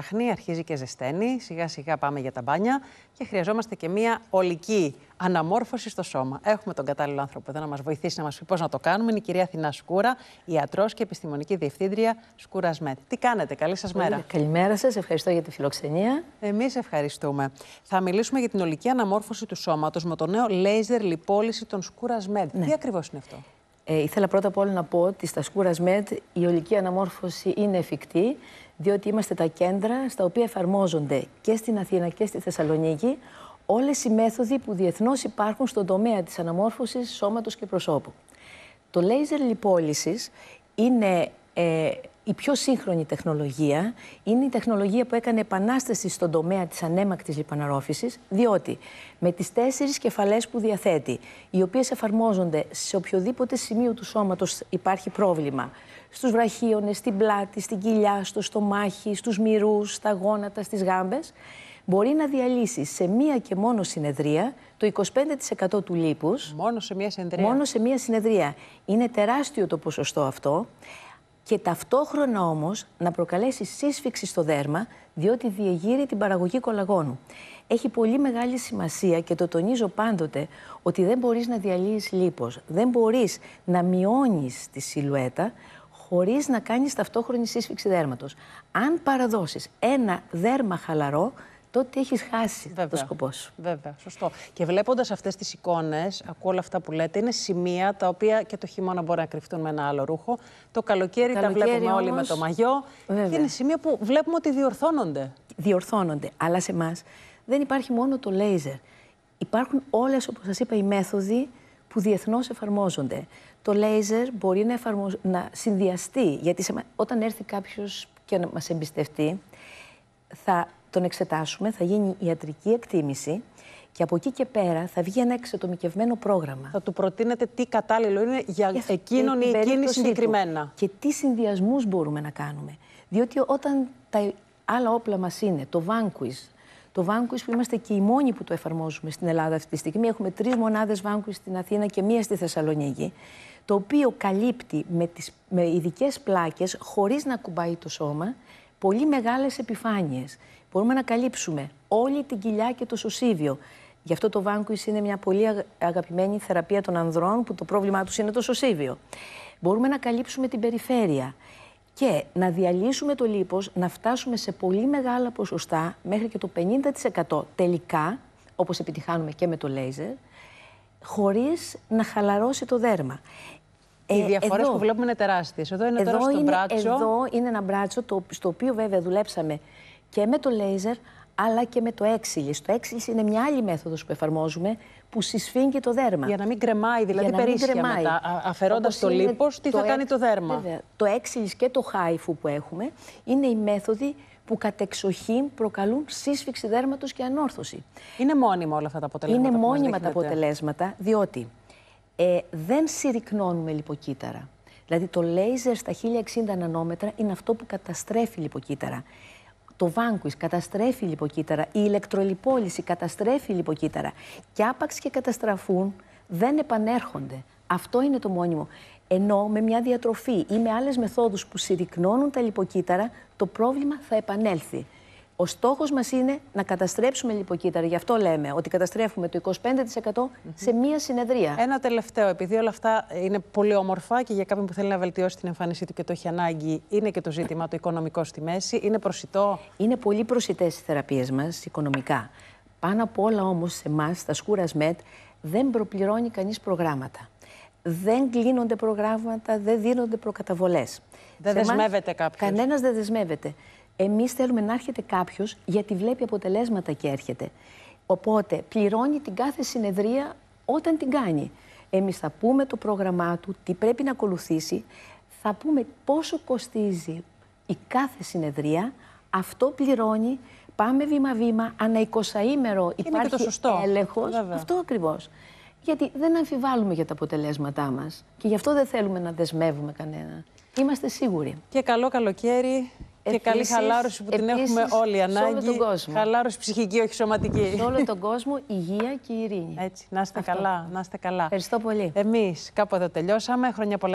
φτιάχνει, αρχίζει και ζεσταίνει. Σιγά σιγά πάμε για τα μπάνια και χρειαζόμαστε και μία ολική αναμόρφωση στο σώμα. Έχουμε τον κατάλληλο άνθρωπο εδώ να μας βοηθήσει να μας πει πώς να το κάνουμε. Είναι η κυρία Αθηνά Σκούρα, ιατρός και επιστημονική διευθύντρια Σκούρας ΜΕΤ. Τι κάνετε, καλή σας μέρα. Καλημέρα σας, ευχαριστώ για τη φιλοξενία. Εμείς ευχαριστούμε. Θα μιλήσουμε για την ολική αναμόρφωση του σώματος με το νέο λέιζερ λιπόληση των Σκούρας ΜΕΤ. Ναι. Τι ακριβώς είναι αυτό. Ε, ήθελα πρώτα απ' όλα να πω ότι στα Σκούρα ΜΕΤ η ολική αναμόρφωση είναι εφικτή, διότι είμαστε τα κέντρα στα οποία εφαρμόζονται και στην Αθήνα και στη Θεσσαλονίκη όλες οι μέθοδοι που διεθνώς υπάρχουν στον τομέα της αναμόρφωσης σώματος και προσώπου. Το λέιζερ λιπόλυσης είναι ε, η πιο σύγχρονη τεχνολογία είναι η τεχνολογία που έκανε επανάσταση στον τομέα της ανέμακτης λιπαναρόφησης, διότι με τις τέσσερις κεφαλές που διαθέτει, οι οποίες εφαρμόζονται σε οποιοδήποτε σημείο του σώματος υπάρχει πρόβλημα, στους βραχίονες, στην πλάτη, στην κοιλιά, στο στομάχι, στους μυρούς, στα γόνατα, στις γάμπες, μπορεί να διαλύσει σε μία και μόνο συνεδρία το 25% του λίπους. Μόνο σε μία συνεδρία. Μόνο σε μία συνεδρία. Είναι τεράστιο το ποσοστό αυτό και ταυτόχρονα όμως να προκαλέσει σύσφυξη στο δέρμα, διότι διεγείρει την παραγωγή κολαγόνου. Έχει πολύ μεγάλη σημασία και το τονίζω πάντοτε ότι δεν μπορείς να διαλύεις λίπος, δεν μπορείς να μειώνεις τη σιλουέτα χωρίς να κάνεις ταυτόχρονη σύσφυξη δέρματος. Αν παραδώσεις ένα δέρμα χαλαρό, τότε έχεις χάσει Βέβαια. το σκοπό σου. Βέβαια, σωστό. Και βλέποντας αυτές τις εικόνες, ακούω όλα αυτά που λέτε, είναι σημεία τα οποία και το χειμώνα μπορεί να κρυφτούν με ένα άλλο ρούχο. Το καλοκαίρι, το τα βλέπουμε όμως... όλοι με το μαγιό. Και είναι σημεία που βλέπουμε ότι διορθώνονται. Διορθώνονται. Αλλά σε εμάς δεν υπάρχει μόνο το λέιζερ. Υπάρχουν όλες, όπως σας είπα, οι μέθοδοι που διεθνώς εφαρμόζονται. Το λέιζερ μπορεί να, εφαρμοσ... να συνδυαστεί, γιατί σε... όταν έρθει κάποιος και να μας εμπιστευτεί, θα τον εξετάσουμε, θα γίνει ιατρική εκτίμηση και από εκεί και πέρα θα βγει ένα εξατομικευμένο πρόγραμμα. Θα του προτείνετε τι κατάλληλο είναι για, για εκείνον ή εκείνη συγκεκριμένα. Και τι συνδυασμούς μπορούμε να κάνουμε. Διότι όταν τα άλλα όπλα μας είναι το Vanquis, το Vanquish που είμαστε και οι μόνοι που το εφαρμόζουμε στην Ελλάδα αυτή τη στιγμή, έχουμε τρεις μονάδες Vanquish στην Αθήνα και μία στη Θεσσαλονίκη, το οποίο καλύπτει με, τις, με ειδικές πλάκες, χωρίς να κουμπάει το σώμα, πολύ μεγάλες επιφάνειες μπορούμε να καλύψουμε όλη την κοιλιά και το σωσίβιο. Γι' αυτό το βάνκουις είναι μια πολύ αγαπημένη θεραπεία των ανδρών που το πρόβλημά τους είναι το σωσίβιο. Μπορούμε να καλύψουμε την περιφέρεια και να διαλύσουμε το λίπος, να φτάσουμε σε πολύ μεγάλα ποσοστά, μέχρι και το 50% τελικά, όπως επιτυχάνουμε και με το λέιζερ, χωρίς να χαλαρώσει το δέρμα. Οι ε, διαφορές που βλέπουμε είναι τεράστιες. Εδώ είναι τώρα στο μπράτσο. Εδώ είναι ένα μπράτσο, το, στο οποίο βέβαια δουλέψαμε και με το λέιζερ αλλά και με το έξυλι. Το έξυλι είναι μια άλλη μέθοδος που εφαρμόζουμε που συσφίγγει το δέρμα. Για να μην κρεμάει, δηλαδή Για να μην κρεμάει. μετά. Αφαιρώντας το λίπος, τι θα κάνει το δέρμα. Βέβαια, το έξυλι και το χάιφου που έχουμε είναι οι μέθοδοι που κατεξοχήν προκαλούν σύσφυξη δέρματος και ανόρθωση. Είναι μόνιμα όλα αυτά τα αποτελέσματα. Είναι μόνιμα τα αποτελέσματα, διότι ε, δεν συρρυκνώνουμε λιποκύτταρα. Δηλαδή το λέιζερ στα 1060 νανόμετρα είναι αυτό που καταστρέφει λιποκύτταρα. Το βάγκουις καταστρέφει η λιποκύτταρα, η ηλεκτρολιπόλυση καταστρέφει η λιποκύτταρα. Και άπαξ και καταστραφούν δεν επανέρχονται. Αυτό είναι το μόνιμο. Ενώ με μια διατροφή ή με άλλες μεθόδους που συρρυκνώνουν τα λιποκύτταρα, το πρόβλημα θα επανέλθει. Ο στόχος μας είναι να καταστρέψουμε λιποκύτταρα. Γι' αυτό λέμε ότι καταστρέφουμε το 25% σε μία συνεδρία. Ένα τελευταίο, επειδή όλα αυτά είναι πολύ όμορφα και για κάποιον που θέλει να βελτιώσει την εμφάνισή του και το έχει ανάγκη, είναι και το ζήτημα το οικονομικό στη μέση. Είναι προσιτό. Είναι πολύ προσιτές οι θεραπείες μας οικονομικά. Πάνω από όλα όμως σε εμάς, στα σκούρα ΜΕΤ, δεν προπληρώνει κανείς προγράμματα. Δεν κλείνονται προγράμματα, δεν δίνονται προκαταβολές. Δεν δεσμεύεται κάποιος. Κανένας δεν δεσμεύεται. Εμείς θέλουμε να έρχεται κάποιος γιατί βλέπει αποτελέσματα και έρχεται. Οπότε πληρώνει την κάθε συνεδρία όταν την κάνει. Εμείς θα πούμε το πρόγραμμά του, τι πρέπει να ακολουθήσει, θα πούμε πόσο κοστίζει η κάθε συνεδρία, αυτό πληρώνει, πάμε βήμα-βήμα, ανά 20 ημερο υπάρχει και το σωστό. έλεγχος, αυτό ακριβώς. Γιατί δεν αμφιβάλλουμε για τα αποτελέσματά μας και γι' αυτό δεν θέλουμε να δεσμεύουμε κανένα. Είμαστε σίγουροι. Και καλό καλοκαίρι και καλή χαλάρωση που την έχουμε όλοι ανάγκη. Σε όλο τον κόσμο. Χαλάρωση ψυχική, όχι σωματική. Σε όλο τον κόσμο, υγεία και ειρήνη. Έτσι. Να είστε καλά. Να είστε καλά. Ευχαριστώ πολύ. Εμείς κάπου εδώ τελειώσαμε. Χρόνια πολλά.